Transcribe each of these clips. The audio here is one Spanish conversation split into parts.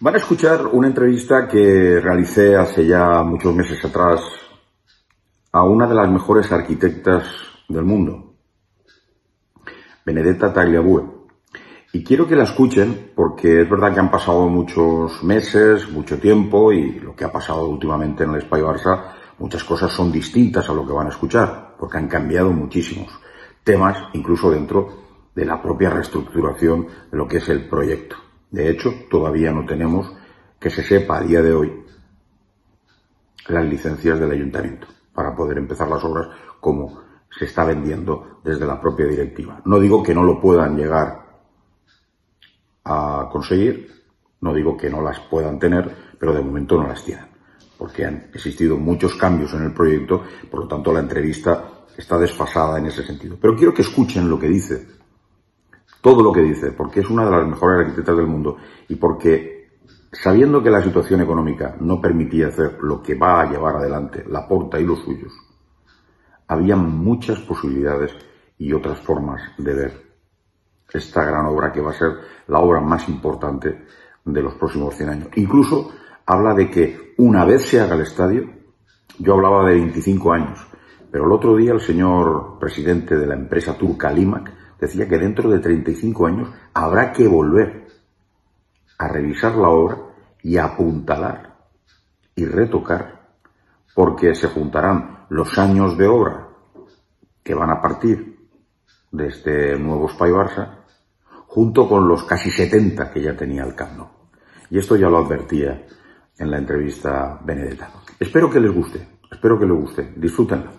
Van a escuchar una entrevista que realicé hace ya muchos meses atrás a una de las mejores arquitectas del mundo, Benedetta Tagliabue. Y quiero que la escuchen porque es verdad que han pasado muchos meses, mucho tiempo y lo que ha pasado últimamente en el Espai Barça, muchas cosas son distintas a lo que van a escuchar porque han cambiado muchísimos temas incluso dentro de la propia reestructuración de lo que es el proyecto. De hecho, todavía no tenemos que se sepa a día de hoy las licencias del ayuntamiento para poder empezar las obras como se está vendiendo desde la propia directiva. No digo que no lo puedan llegar a conseguir, no digo que no las puedan tener, pero de momento no las tienen, porque han existido muchos cambios en el proyecto, por lo tanto la entrevista está desfasada en ese sentido. Pero quiero que escuchen lo que dice todo lo que dice, porque es una de las mejores arquitectas del mundo y porque sabiendo que la situación económica no permitía hacer lo que va a llevar adelante la porta y los suyos, había muchas posibilidades y otras formas de ver esta gran obra que va a ser la obra más importante de los próximos 100 años. Incluso habla de que una vez se haga el estadio, yo hablaba de 25 años, pero el otro día el señor presidente de la empresa turca Limac decía que dentro de 35 años habrá que volver a revisar la obra y apuntalar y retocar, porque se juntarán los años de obra que van a partir de este nuevo Spy Barça, junto con los casi 70 que ya tenía el Camp Y esto ya lo advertía en la entrevista Benedetta. Espero que les guste, espero que les guste, disfrútenla.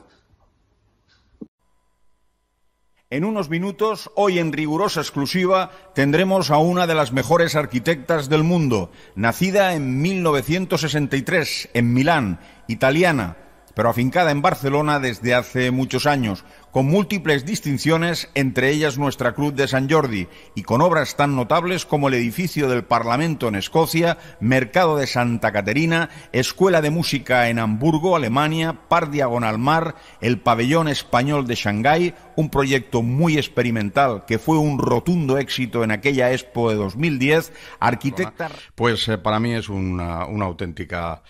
En unos minutos, hoy en rigurosa exclusiva, tendremos a una de las mejores arquitectas del mundo, nacida en 1963 en Milán, italiana, pero afincada en Barcelona desde hace muchos años, con múltiples distinciones, entre ellas nuestra Cruz de San Jordi, y con obras tan notables como el edificio del Parlamento en Escocia, Mercado de Santa Caterina, Escuela de Música en Hamburgo, Alemania, Par Diagonal Mar, el Pabellón Español de Shanghái, un proyecto muy experimental que fue un rotundo éxito en aquella expo de 2010, arquitecta... Pues eh, para mí es una auténtica...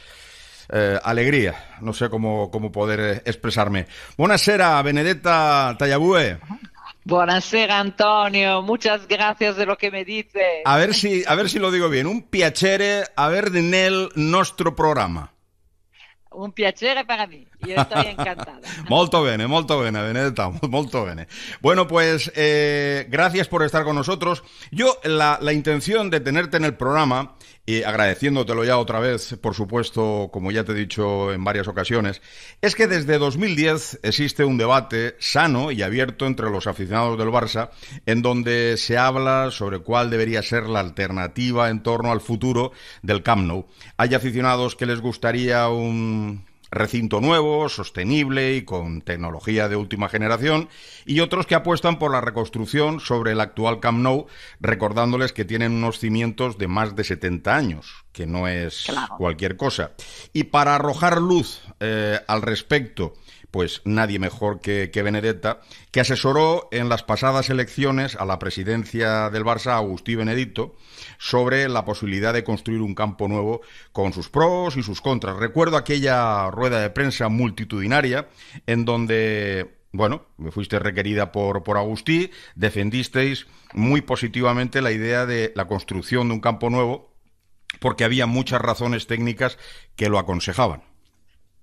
Eh, alegría. No sé cómo, cómo poder eh, expresarme. Buenasera, Benedetta Tallabue. Buenasera, Antonio. Muchas gracias de lo que me dices. A ver si, a ver si lo digo bien. Un piacere ver en el nuestro programa. un piacere para mí. yo estoy encantada. molto bene, molto bene, Benedetta, molto bene. Bueno, pues eh, gracias por estar con nosotros. Yo, la, la intención de tenerte en el programa y agradeciéndotelo ya otra vez, por supuesto, como ya te he dicho en varias ocasiones, es que desde 2010 existe un debate sano y abierto entre los aficionados del Barça, en donde se habla sobre cuál debería ser la alternativa en torno al futuro del Camp Nou. Hay aficionados que les gustaría un recinto nuevo, sostenible y con tecnología de última generación, y otros que apuestan por la reconstrucción sobre el actual Camp Nou, recordándoles que tienen unos cimientos de más de 70 años, que no es cualquier cosa. Y para arrojar luz eh, al respecto pues nadie mejor que, que, Benedetta, que asesoró en las pasadas elecciones a la presidencia del Barça, Agustí Benedicto, sobre la posibilidad de construir un campo nuevo con sus pros y sus contras. Recuerdo aquella rueda de prensa multitudinaria en donde bueno, me fuiste requerida por, por Agustí, defendisteis muy positivamente la idea de la construcción de un campo nuevo, porque había muchas razones técnicas que lo aconsejaban.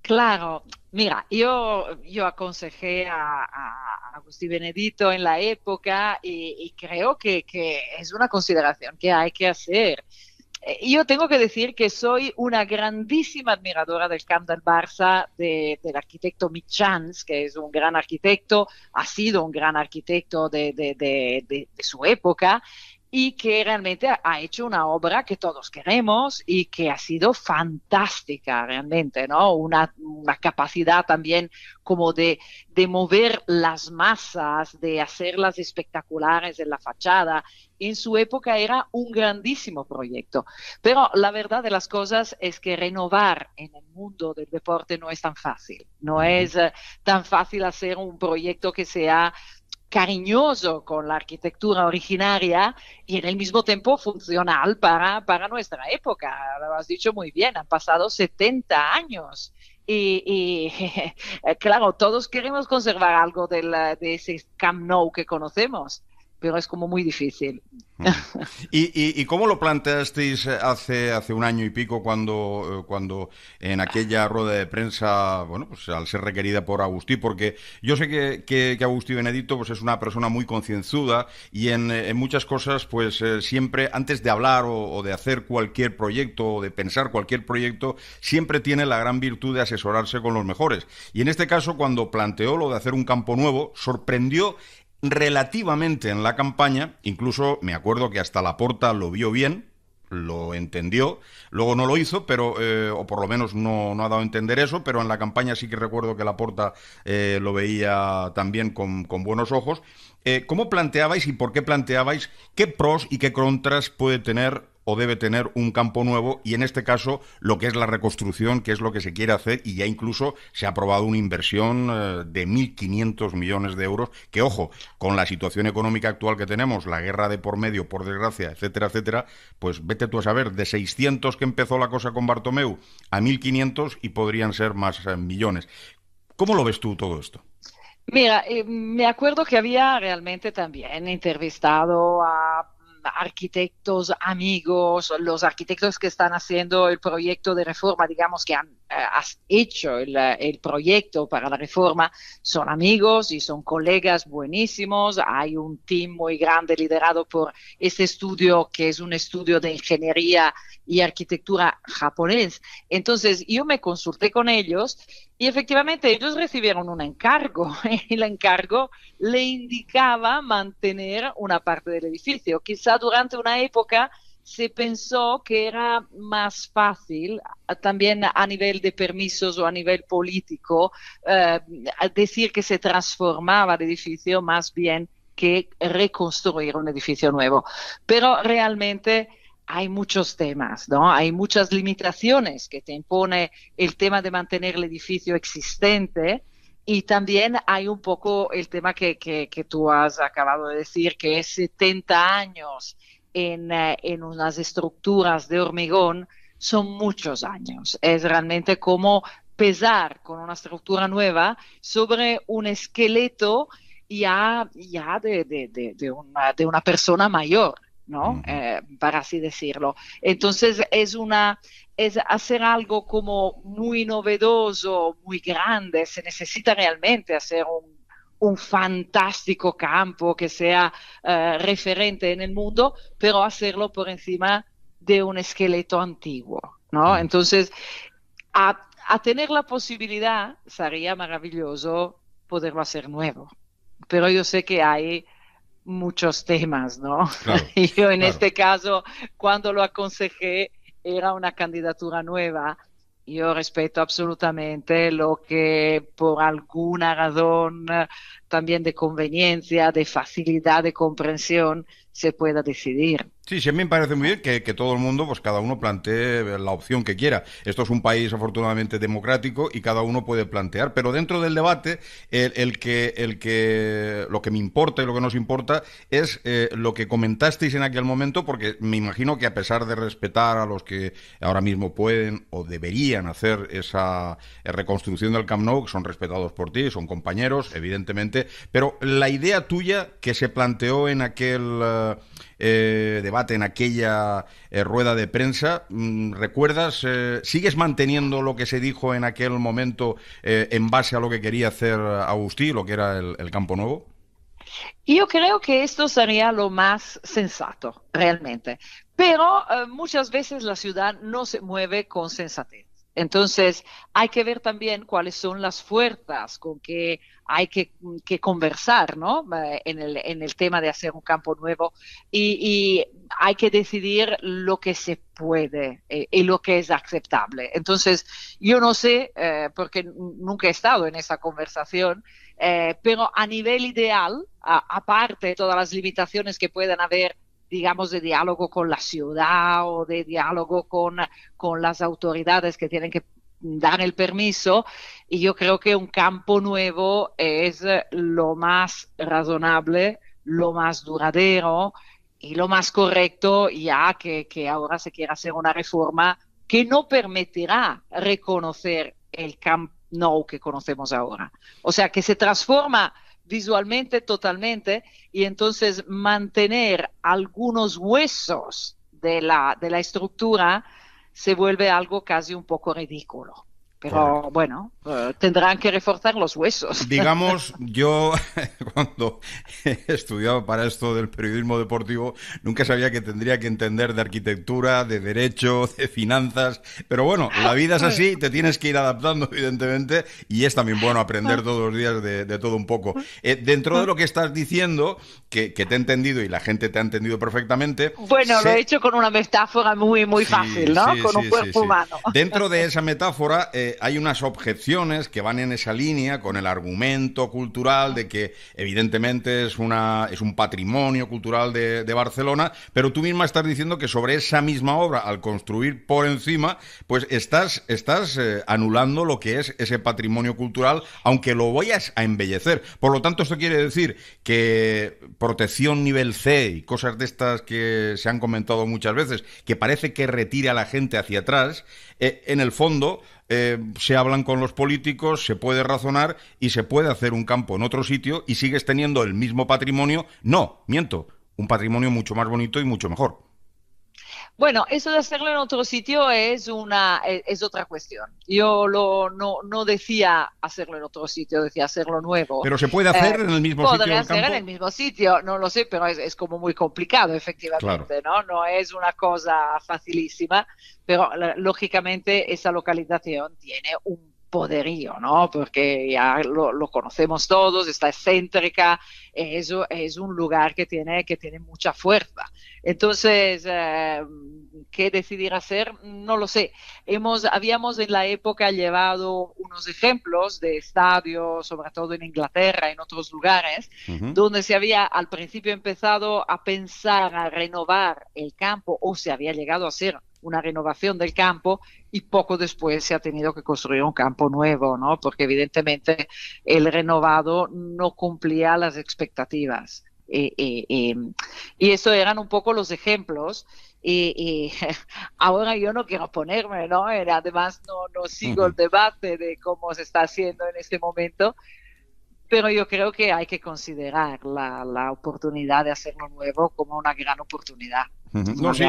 Claro, Mira, yo, yo aconsejé a, a, Agustín Benedito en la época y, creo que, es una consideración que hay que hacer. Eh, yo tengo que decir que soy una grandísima admiradora del Camp del Barça, del arquitecto Michans, que es un gran arquitecto, ha sido un gran arquitecto de, de su época, y que realmente ha hecho una obra que todos queremos y que ha sido fantástica realmente, ¿no? Una, una capacidad también como de, de, mover las masas, de hacerlas espectaculares en la fachada. En su época era un grandísimo proyecto, pero la verdad de las cosas es que renovar en el mundo del deporte no es tan fácil, no es eh, tan fácil hacer un proyecto que sea cariñoso con la arquitectura originaria y en el mismo tiempo funcional para, nuestra época. Lo has dicho muy bien, han pasado 70 años. Y, eh, claro, todos queremos conservar algo de ese Camp que conocemos pero es como muy difícil. Mm. ¿Y, cómo lo planteasteis eh, hace, hace un año y pico cuando, eh, cuando en aquella rueda de prensa, bueno, pues al ser requerida por Agustí? Porque yo sé que, que, Agustí Benedicto pues es una persona muy concienzuda y en, eh, muchas cosas, pues siempre, antes de hablar o, de hacer cualquier proyecto o de pensar cualquier proyecto, siempre tiene la gran virtud de asesorarse con los mejores. Y en este caso, cuando planteó lo de hacer un campo nuevo, sorprendió relativamente en la campaña, incluso me acuerdo que hasta Laporta lo vio bien, lo entendió, luego no lo hizo, pero eh, o por lo menos no, no, ha dado a entender eso, pero en la campaña sí que recuerdo que Laporta porta eh, lo veía también con, buenos ojos. Eh, ¿Cómo planteabais y por qué planteabais qué pros y qué contras puede tener o debe tener un campo nuevo y en este caso lo que es la reconstrucción, que es lo que se quiere hacer y ya incluso se ha aprobado una inversión eh, de 1.500 millones de euros que, ojo, con la situación económica actual que tenemos, la guerra de por medio, por desgracia, etcétera, etcétera, pues vete tú a saber, de 600 que empezó la cosa con Bartomeu a 1.500 y podrían ser más eh, millones. ¿Cómo lo ves tú todo esto? Mira, eh, me acuerdo que había realmente también entrevistado a arquitectos amigos, los arquitectos que están haciendo el proyecto de reforma, digamos que han eh, has hecho el, eh, el, proyecto para la reforma son amigos y son colegas buenísimos. Hay un team muy grande liderado por este estudio que es un estudio de ingeniería y arquitectura japonés. Entonces yo me consulté con ellos y efectivamente ellos recibieron un encargo. El encargo le indicaba mantener una parte del edificio. Quizá durante una época se pensó que era más fácil también a nivel de permisos o a nivel político eh, decir que se transformaba el edificio más bien que reconstruir un edificio nuevo. Pero realmente hay muchos temas, ¿no? Hay muchas limitaciones que te impone el tema de mantener el edificio existente y también hay un poco el tema que, que tú has acabado de decir, que es 70 años eh, en, unas estructuras de hormigón son muchos años. Es realmente como pesar con una estructura nueva sobre un esqueleto ya, ya de, de, una, persona mayor. ¿no? Eh, para así decirlo. Entonces es una es hacer algo como muy novedoso, muy grande, se necesita realmente hacer un un fantástico campo que sea eh, referente en el mundo, pero hacerlo por encima de un esqueleto antiguo, ¿no? Mm. Entonces, a, tener la posibilidad, sería maravilloso poderlo hacer nuevo. Pero yo sé que hay muchos temas, ¿no? yo en este caso, cuando lo aconsejé, era una candidatura nueva yo respeto absolutamente lo que por alguna razón eh, también de conveniencia, de facilidad de comprensión, se pueda decidir. Sí, sí, a mí me parece muy bien que, que, todo el mundo, pues cada uno plantee la opción que quiera. Esto es un país afortunadamente democrático y cada uno puede plantear. Pero dentro del debate, el, que, el que, lo que me importa y lo que nos importa es eh, lo que comentasteis en aquel momento, porque me imagino que a pesar de respetar a los que ahora mismo pueden o deberían hacer esa eh, reconstrucción del Camp Nou, que son respetados por ti, son compañeros, evidentemente, pero la idea tuya que se planteó en aquel eh, eh, debate, en aquella eh, rueda de prensa. Mm, ¿Recuerdas, eh, sigues manteniendo lo que se dijo en aquel momento en base a lo que quería hacer Agustí, lo que era el Campo Nuevo? Yo creo que esto sería lo más sensato, realmente. Pero muchas veces la ciudad no se mueve con sensatez. Entonces, hay que ver también cuáles son las fuerzas con que hay que, mm, conversar eh, en, el, tema de hacer un campo nuevo y, hay que decidir lo que se puede eh, y lo que es aceptable. Entonces, yo no sé, eh, porque nunca he estado en esa conversación, pero a nivel ideal, aparte de todas las limitaciones que puedan haber digamos, de diálogo con la ciudad o de diálogo con, con las autoridades que tienen que dar el permiso y yo creo que un campo nuevo es eh, lo más razonable, lo más duradero y lo más correcto ya que, ahora se quiera hacer una reforma que no permitirá reconocer el camp no que conocemos ahora. O sea, que se transforma visualmente totalmente y entonces mantener algunos huesos de la, de la estructura se vuelve algo casi un poco ridículo. Pero bueno, eh, tendrán que reforzar los huesos. Digamos, yo cuando estudiaba para esto del periodismo deportivo, nunca sabía que tendría que entender de arquitectura, de derecho, de finanzas. Pero bueno, la vida es así, te tienes que ir adaptando, evidentemente, y es también bueno aprender todos los días de, todo un poco. Eh, dentro de lo que estás diciendo, que, te he entendido y la gente te ha entendido perfectamente. Bueno, lo he hecho con una metáfora muy, muy fácil, ¿no? con un cuerpo humano. Dentro de esa metáfora, eh, hay unas objeciones que van en esa línea con el argumento cultural de que evidentemente es, una, es un patrimonio cultural de, Barcelona, pero tú misma estás diciendo que sobre esa misma obra, al construir por encima, pues estás, estás eh, anulando lo que es ese patrimonio cultural, aunque lo vayas a embellecer. Por lo tanto, esto quiere decir que protección nivel C y cosas de estas que se han comentado muchas veces, que parece que retira a la gente hacia atrás, eh, en el fondo eh, se hablan con los políticos, se puede razonar y se puede hacer un campo en otro sitio y sigues teniendo el mismo patrimonio. No, miento, un patrimonio mucho más bonito y mucho mejor. Bueno, eso de hacerlo en otro sitio es una e, es otra cuestión. Yo lo, no, no decía hacerlo en otro sitio, decía hacerlo nuevo. Pero se puede hacer en el mismo eh, sitio. Podría hacer en el mismo sitio, no lo sé, pero es, como muy complicado, efectivamente, ¿no? No es una cosa facilísima, pero lógicamente esa localización tiene un poderío, ¿no? Porque ya lo, conocemos todos, está excéntrica, eso es un lugar que tiene, que tiene mucha fuerza. Entonces, eh, ¿qué decidir hacer? No lo sé. Hemos, habíamos en la época llevado unos ejemplos de estadios, sobre todo en Inglaterra, en otros lugares, donde se había al principio empezado a pensar a renovar el campo o se había llegado a hacer una renovación del campo y poco después se ha tenido que construir un campo nuevo, ¿no? Porque evidentemente el renovado no cumplía las expectativas. Eh, eh, em, y eso eran un poco los ejemplos. Y, ahora yo no quiero ponerme, ¿no? Además no, sigo el debate de cómo se está haciendo en este momento, pero yo creo que hay que considerar la, la oportunidad de hacerlo nuevo como una gran oportunidad. No, sí,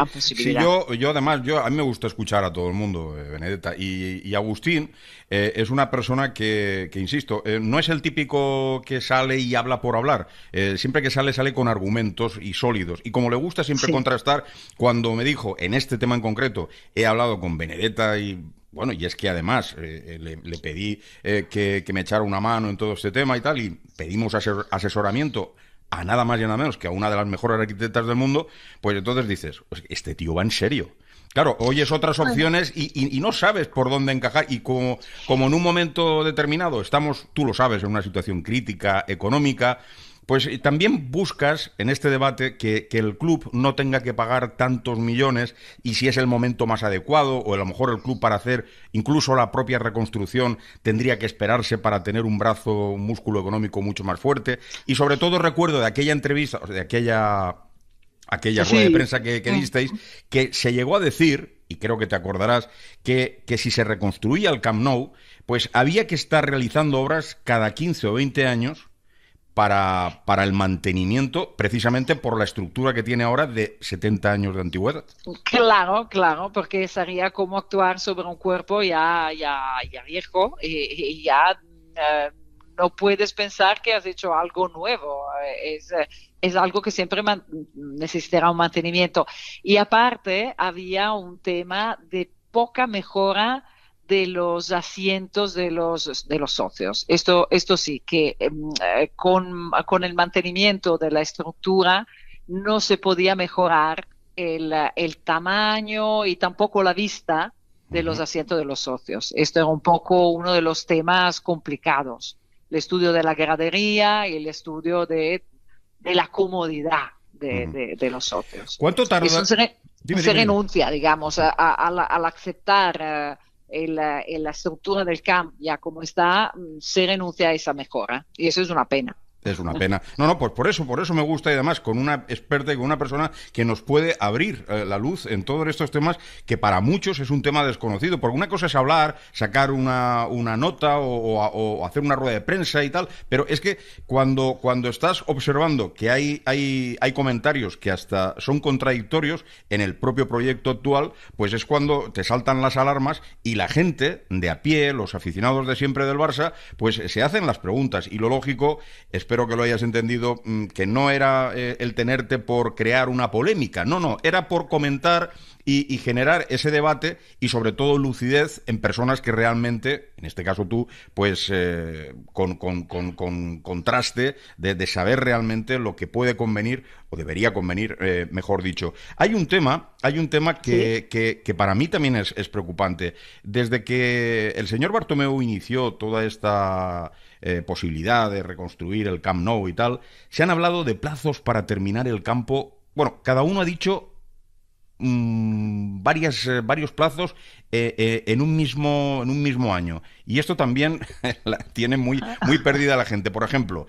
yo, yo además, yo, a mí me gusta escuchar a todo el mundo, eh, Benedetta. Y, Agustín eh, es una persona que, que insisto, eh, no es el típico que sale y habla por hablar. siempre que sale, sale con argumentos y sólidos. Y como le gusta siempre contrastar, cuando me dijo, en este tema en concreto, he hablado con Benedetta y bueno, y es que además le, pedí que, que, me echara una mano en todo este tema y tal, y pedimos asesoramiento a nada más y nada menos que a una de las mejores arquitectas del mundo, pues entonces dices, pues este tío va en serio. Claro, oyes otras opciones y, no sabes por dónde encajar. Y como, como en un momento determinado estamos, tú lo sabes, en una situación crítica, económica, pues también buscas en este debate que, el club no tenga que pagar tantos millones y si es el momento más adecuado o a lo mejor el club para hacer incluso la propia reconstrucción tendría que esperarse para tener un brazo, un músculo económico mucho más fuerte. Y sobre todo recuerdo de aquella entrevista, de aquella, aquella de prensa que, mm. disteis, que se llegó a decir, y creo que te acordarás, que, que, si se reconstruía el Camp Nou, pues había que estar realizando obras cada 15 o 20 años para, para el mantenimiento, precisamente por la estructura que tiene ahora de 70 años de antigüedad. Claro, claro, porque sería como actuar sobre un cuerpo ya, ya, ya viejo y, ya... Eh, no puedes pensar que has hecho algo nuevo. Eh, es, es algo que siempre necesitará un mantenimiento. Y aparte, había un tema de poca mejora de los asientos de los, de los socios. Esto, esto sí, que em, eh, con, el mantenimiento de la estructura no se podía mejorar el, tamaño y tampoco la vista de los asientos de los socios. Esto era un poco uno de los temas complicados, el estudio de la gradería y el estudio de, la comodidad de, los socios. ¿Cuánto tarda? Eso se, renuncia, digamos, al a, a, aceptar eh, en la, estructura del CAMP ya como está, mm, se renuncia a esa mejora. Y eso es una pena. Es una pena. No, no, pues por eso, por eso me gusta y además con una experta y con una persona que nos puede abrir eh, la luz en todos estos temas que para muchos es un tema desconocido. Porque una cosa es hablar, sacar una, una nota o, hacer una rueda de prensa y tal, pero es que cuando, cuando estás observando que hay, hay, hay comentarios que hasta son contradictorios en el propio proyecto actual, pues es cuando te saltan las alarmas y la gente de a pie, los aficionados de siempre del Barça, pues se hacen las preguntas. Y lo lógico, espero espero que lo hayas entendido, mm, que no era eh, el tenerte por crear una polémica, no, no, era por comentar y, generar ese debate y sobre todo lucidez en personas que realmente, en este caso tú, pues eh, con, con, contraste de, saber realmente lo que puede convenir o debería convenir, eh, mejor dicho. Hay un tema, hay un tema que, para mí también es preocupante. Desde que el señor Bartomeu inició toda esta eh, posibilidad de reconstruir el Camp Nou y tal, se han hablado de plazos para terminar el campo. Bueno, cada uno ha dicho mm, varias, eh, varios plazos eh, en, un mismo, en un mismo año. Y esto también tiene muy, muy perdida la gente. Por ejemplo,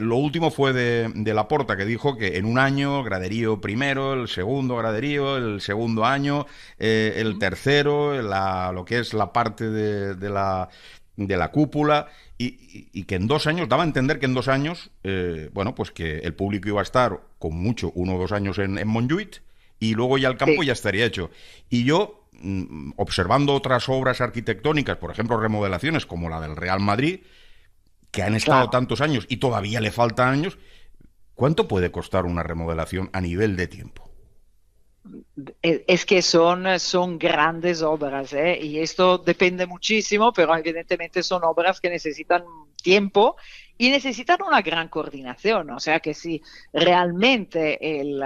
lo último fue de, de Laporta, que dijo que en un año, graderío primero, el segundo graderío, el segundo año, el tercero, la, lo que es la parte de, de la, de la cúpula y, que en dos años, daba a entender que en dos años, eh, bueno, pues que el público iba a estar con mucho uno o dos años en, en y luego ya el campo ya estaría hecho. Y yo, mm, observando otras obras arquitectónicas, por ejemplo, remodelaciones como la del Real Madrid, que han estado tantos años y todavía le faltan años, ¿cuánto puede costar una remodelación a nivel de tiempo? E, es que son, son grandes obras ¿eh? y esto depende muchísimo, pero evidentemente son obras que necesitan tiempo y necesitan una gran coordinación. O sea que si realmente el,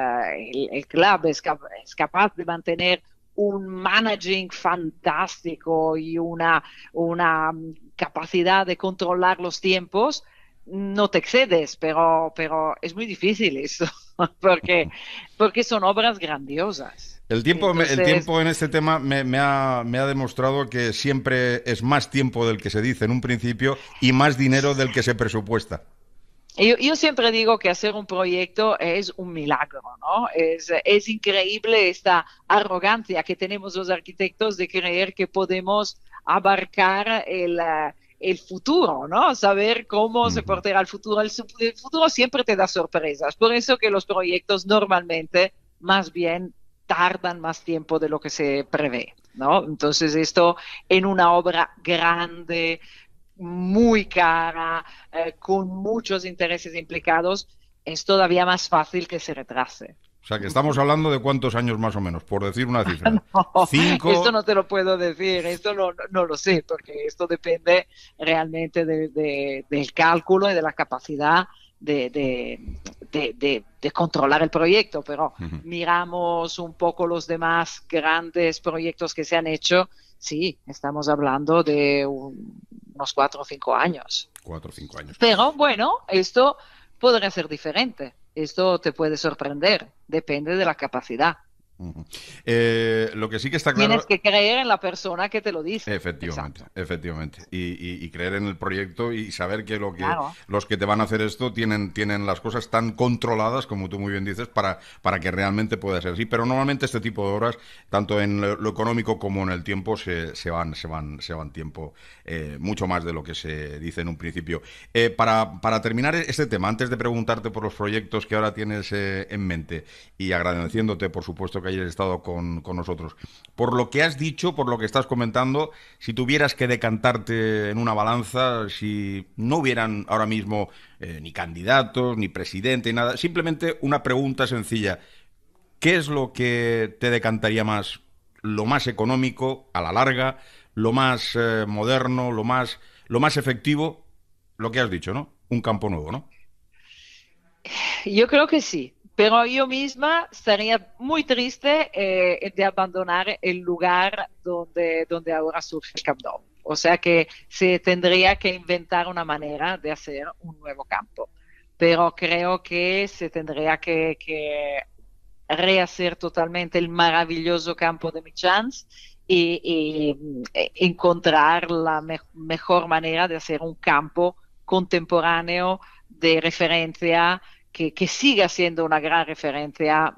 club es, capaz de mantener un managing fantástico y una capacidad de controlar los tiempos, no te excedes, pero, pero es muy difícil eso, porque, porque son obras grandiosas. El tiempo, el tiempo en este tema me, ha, demostrado que siempre es más tiempo del que se dice en un principio y más dinero del que se presupuesta. Yo, siempre digo que hacer un proyecto es un milagro, ¿no? es increíble esta arrogancia que tenemos los arquitectos de creer que podemos abarcar el el futuro, ¿no? Saber cómo se portará el futuro. El, futuro siempre te da sorpresas. Por eso que los proyectos normalmente más bien tardan más tiempo de lo que se prevé, ¿no? Entonces esto en una obra grande, muy cara, eh, con muchos intereses implicados, es todavía más fácil que se retrase. O sea, que estamos hablando de cuántos años más o menos, por decir una cifra. no, Esto no te lo puedo decir, esto no, lo sé, porque esto depende realmente del cálculo y de la capacidad de, de, controlar el proyecto, pero miramos un poco los demás grandes proyectos que se han hecho, sí, estamos hablando de unos cuatro o cinco años. Cuatro o cinco años. Pero bueno, esto podría ser diferente esto te puede sorprender, depende de la capacidad. Eh, lo que sí que está claro. Tienes que creer en la persona que te lo dice. Efectivamente, efectivamente. Y, creer en el proyecto y saber que, lo que los que te van a hacer esto tienen, tienen las cosas tan controladas, como tú muy bien dices, para, para que realmente pueda ser así. Pero normalmente este tipo de horas tanto en lo, económico como en el tiempo, se, van, se van, se van tiempo eh, mucho más de lo que se dice en un principio. Eh, para, para terminar este tema, antes de preguntarte por los proyectos que ahora tienes en mente y agradeciéndote, por supuesto, que estado con, nosotros. Por lo que has dicho, por lo que estás comentando, si tuvieras que decantarte en una balanza, si no hubieran ahora mismo eh, ni candidatos, ni presidente, nada, simplemente una pregunta sencilla. ¿Qué es lo que te decantaría más? ¿Lo más económico a la larga? ¿Lo más eh, moderno? ¿Lo más, ¿Lo más efectivo? Lo que has dicho, ¿no? Un campo nuevo, ¿no? Yo creo que sí pero yo misma estaría muy triste eh, de abandonar el lugar donde, donde ahora surge el Camp O sea que se tendría que inventar una manera de hacer un nuevo campo. Pero creo que se tendría que, rehacer totalmente el maravilloso campo de Michans y, eh, encontrar la mejor manera de hacer un campo contemporáneo de referencia que, siga siendo una gran referencia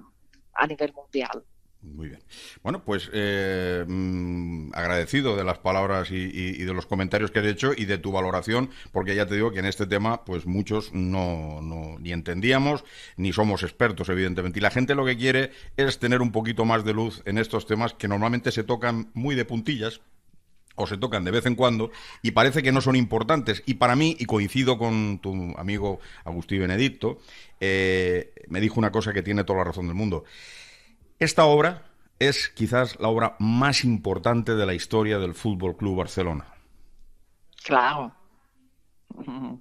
a nivel mundial. Muy bien. Bueno, pues eh, mm, agradecido de las palabras y, de los comentarios que has hecho y de tu valoración, porque ya te digo que en este tema, pues muchos no, no, ni entendíamos, ni somos expertos, evidentemente. Y la gente lo que quiere es tener un poquito más de luz en estos temas que normalmente se tocan muy de puntillas, o se tocan de vez en cuando y parece que no son importantes. Y para mí, y coincido con tu amigo Agustín Benedicto, eh, me dijo una cosa que tiene toda la razón del mundo. Esta obra es quizás la obra más importante de la historia del Fútbol Club Barcelona. Claro,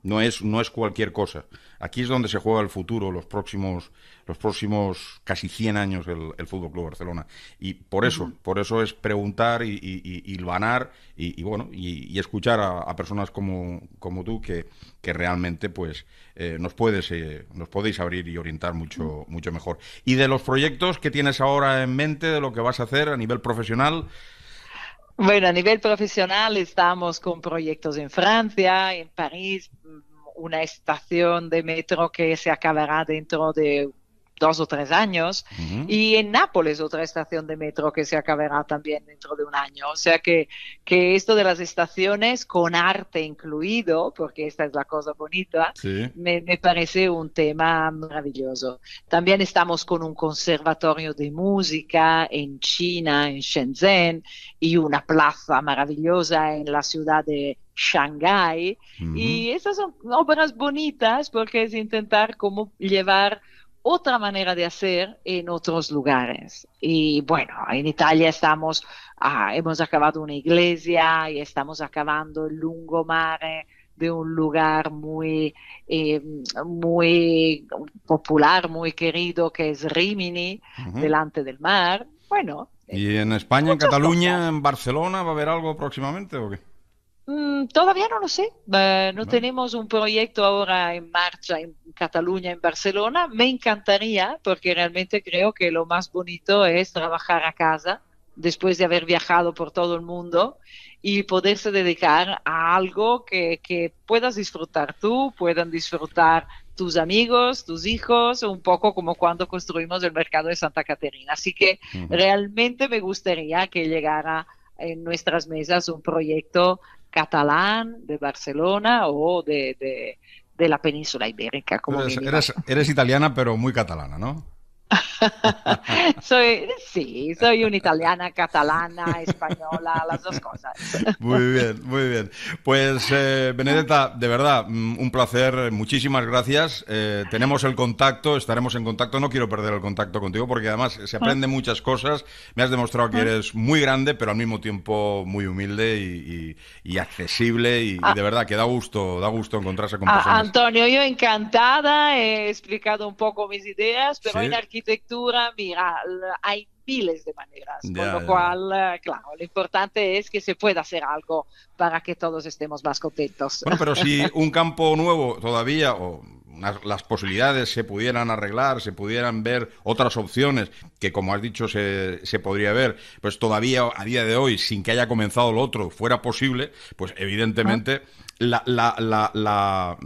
no es, no es cualquier cosa. Aquí es donde se juega el futuro, los próximos, los próximos casi 100 años el, el Fútbol Club Barcelona. Y por eso, por eso es preguntar y, y, y, bueno, y, escuchar a, personas como, como tú que, que realmente pues eh, nos puedes eh, nos podéis abrir y orientar mucho, mucho mejor. Y de los proyectos que tienes ahora en mente, de lo que vas a hacer a nivel profesional, bueno, a nivel profesional estamos con proyectos en Francia, en París, mm, una estación de metro que se acabará dentro de dos o tres años, y en Nápoles otra estación de metro que se acabará también dentro de un año. O sea que, que esto de las estaciones con arte incluido, porque esta es la cosa bonita, me, me, parece un tema maravilloso. También estamos con un conservatorio de música en China, en Shenzhen, y una plaza maravillosa en la ciudad de Shanghái. Y estas son obras bonitas porque es intentar cómo llevar otra manera de hacer en otros lugares. Y bueno, en Italia estamos, ah, hemos acabado una iglesia y estamos acabando el lungomare de un lugar muy, eh, muy popular, muy querido, que es Rimini, delante del mar. Bueno. ¿Y en eh, España, en Cataluña, en Barcelona, va a haber algo próximamente o qué? Mm, todavía no lo sé. Eh, no, tenemos un proyecto ahora en marcha en Cataluña, en Barcelona. Me encantaría porque realmente creo que lo más bonito es trabajar a casa después de haber viajado por todo el mundo y poderse dedicar a algo que, que puedas disfrutar tú, puedan disfrutar tus amigos, tus hijos, un poco como cuando construimos el mercado de Santa Caterina. Así que realmente me gustaría que llegara en nuestras mesas un proyecto catalán de Barcelona o de, la península ibérica. Como eres italiana pero muy catalana, ¿no? soy, sí, soy una italiana, catalana, española, las dos cosas. Muy bien, muy bien. Pues eh, Benedetta, de verdad, mm, un placer, muchísimas gracias. Eh, tenemos el contacto, estaremos en contacto, no quiero perder el contacto contigo porque además se aprende ah. muchas cosas. Me has demostrado que ah. eres muy grande, pero al mismo tiempo muy humilde y, accesible y, ah. de verdad que da gusto, da gusto encontrarse con personas. Antonio, yo encantada, he explicado un poco mis ideas, pero en arquitectura, mira, eh, hay miles de maneras, con lo cual, eh, claro, lo importante es que se pueda hacer algo para que todos estemos más contentos. Bueno, pero si un campo nuevo todavía, o las, posibilidades se pudieran arreglar, se pudieran ver otras opciones que, como has dicho, se, podría ver, pues todavía a día de hoy, sin que haya comenzado lo otro, fuera posible, pues evidentemente ah. la, la, la,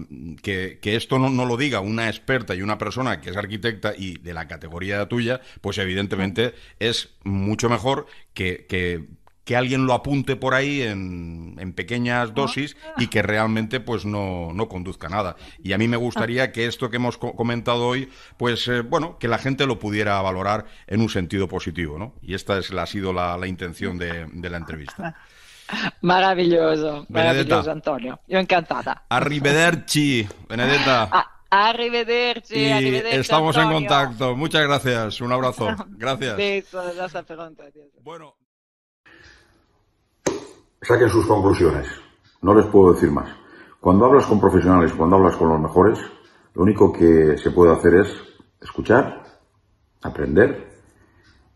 que, esto no, no, lo diga una experta y una persona que es arquitecta y de la categoría tuya, pues evidentemente ah. es mucho mejor que, que que alguien lo apunte por ahí en, pequeñas ah. dosis y que realmente pues no, conduzca nada. Y a mí me gustaría ah. que esto que hemos comentado hoy, pues eh, bueno, que la gente lo pudiera valorar en un sentido positivo, ¿no? Y esta es, la, ha sido la, intención de, la entrevista. Maravilloso, maravilloso Antonio, yo encantada. Arrivederci, Benedetta. Ah, arrivederci, Estamos en contacto. Muchas gracias. Un abrazo. Gracias. Bueno saquen sus conclusiones. No les puedo decir más. Cuando hablas con profesionales, cuando hablas con los mejores, lo único que se puede hacer es escuchar, aprender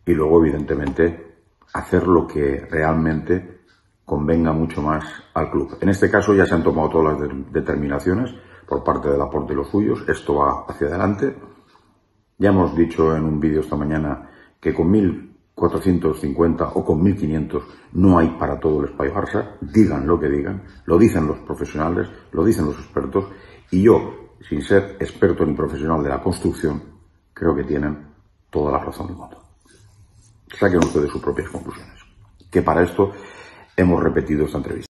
y luego, evidentemente, hacer lo que realmente convenga mucho más al club. En este caso ya se han tomado todas las determinaciones por parte del aporte de los suyos. Esto va hacia adelante. Ya hemos dicho en un vídeo esta mañana que con mil 450 o con 1500 no hay para todo el espacio digan lo que digan, lo dicen los profesionales, lo dicen los expertos, y yo, sin ser experto ni profesional de la construcción, creo que tienen toda la razón del mundo. Saquen ustedes sus propias conclusiones, que para esto hemos repetido esta entrevista.